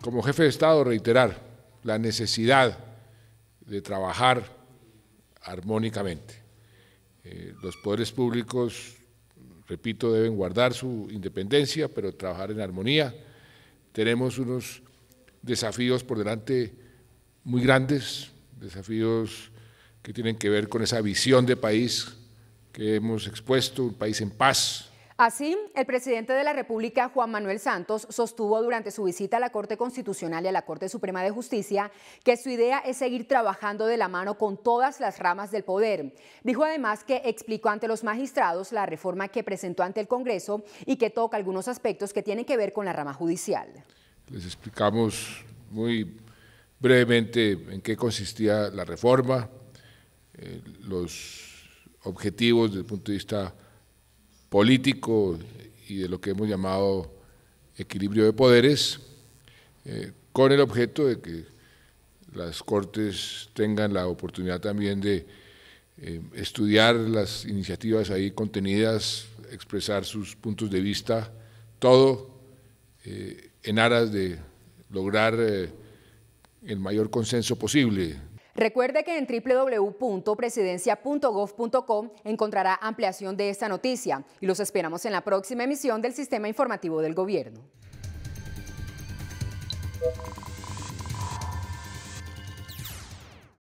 Como jefe de Estado, reiterar la necesidad de trabajar armónicamente. Eh, los poderes públicos, repito, deben guardar su independencia, pero trabajar en armonía. Tenemos unos desafíos por delante muy grandes, desafíos que tienen que ver con esa visión de país que hemos expuesto, un país en paz, Así, el presidente de la República, Juan Manuel Santos, sostuvo durante su visita a la Corte Constitucional y a la Corte Suprema de Justicia que su idea es seguir trabajando de la mano con todas las ramas del poder. Dijo además que explicó ante los magistrados la reforma que presentó ante el Congreso y que toca algunos aspectos que tienen que ver con la rama judicial. Les explicamos muy brevemente en qué consistía la reforma, eh, los objetivos desde el punto de vista político y de lo que hemos llamado equilibrio de poderes, eh, con el objeto de que las Cortes tengan la oportunidad también de eh, estudiar las iniciativas ahí contenidas, expresar sus puntos de vista, todo eh, en aras de lograr el mayor consenso posible Recuerde que en www.presidencia.gov.com encontrará ampliación de esta noticia y los esperamos en la próxima emisión del Sistema Informativo del Gobierno.